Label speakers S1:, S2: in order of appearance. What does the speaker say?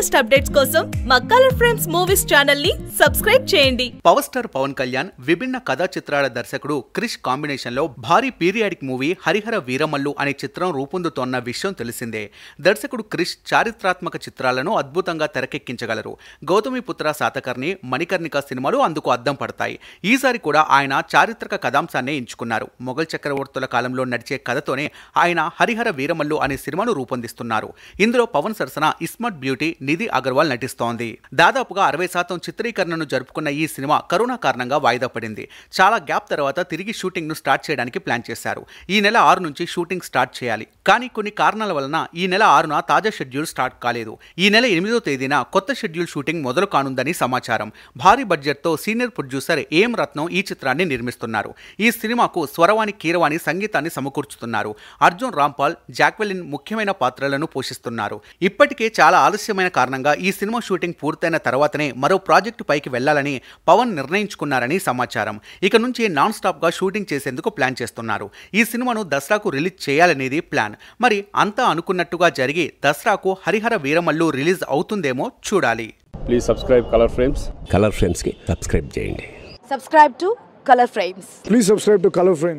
S1: latest updates కోసం మా colour friends movies channel ని సబ్స్క్రైబ్ చేయండి పవర్ స్టార్ పవన్ కళ్యాణ్
S2: విభిన్న కథా చిత్రాల దర్శకుడు క్రిష్ కాంబినేషన్ లో భారీ పీరియాడిక్ మూవీ హరిహర వీరమల్లు అనే చిత్రం రూపొందుతోన్న విషయం తెలిసిందే దర్శకుడు క్రిష్ చారిత్రాత్మక చిత్రాలను అద్భుతంగా తెరకెక్కించగలరు గౌతమిపుత్ర శాతకర్ణి మణికర్ణిక సినిమాలు అందుకు అద్దం పడతాయి ఈసారి కూడా ఆయన చారిత్రక కథాంశాన్ని ఎంచుకున్నారు మొఘల్ చక్రవర్తుల కాలంలో నడిచే కథతోనే ఆయన హరిహర వీరమల్లు అనే సినిమాను రూపొందిస్తున్నారు ఇందులో పవన్ సరసన ఇస్మట్ బ్యూటీ నిధి అగర్వాల్ నటిస్తోంది దాదాపుగా అరవై శాతం చిత్రీకరణను జరుపుకున్న ఈ సినిమా కరోనా కారణంగా వాయిదా పడింది చాలా గ్యాప్ తర్వాత తిరిగి షూటింగ్ ను స్టార్ట్ చేయడానికి ప్లాన్ చేశారు ఈ నెల ఆరు నుంచి షూటింగ్ స్టార్ట్ చేయాలి కానీ కొన్ని కారణాల వలన ఈ నెల ఆరున తాజా షెడ్యూల్ స్టార్ట్ కాలేదు ఈ నెల ఎనిమిదో తేదీన కొత్త షెడ్యూల్ షూటింగ్ మొదలు కానుందని సమాచారం భారీ బడ్జెట్ తో సీనియర్ ప్రొడ్యూసర్ ఏం రత్నం ఈ చిత్రాన్ని నిర్మిస్తున్నారు ఈ సినిమాకు స్వరవాణి కీరవాణి సంగీతాన్ని సమకూర్చుతున్నారు అర్జున్ రాంపాల్ జాక్వెలిన్ ముఖ్యమైన పాత్రలను పోషిస్తున్నారు ఇప్పటికే చాలా ఆలస్యమైన కారణంగా ఈ సినిమా షూటింగ్ పూర్తయిన తర్వాతనే మరో ప్రాజెక్టు పైకి వెళ్లాలని పవన్ నిర్ణయించుకున్నారని సమాచారం ఇక నుంచి నాన్ స్టాప్గా షూటింగ్ చేసేందుకు ప్లాన్ చేస్తున్నారు ఈ సినిమాను దసరాకు రిలీజ్ చేయాలనేది ప్లాన్ మరి అంతా అనుకున్నట్టుగా జరిగి దసరాకు హరిహర వీరమల్లు రిలీజ్ అవుతుందేమో చూడాలి please
S1: subscribe colour frames colour కి సబ్స్క్రైబ్ చేయండి subscribe to colour frames
S2: please subscribe to colour frames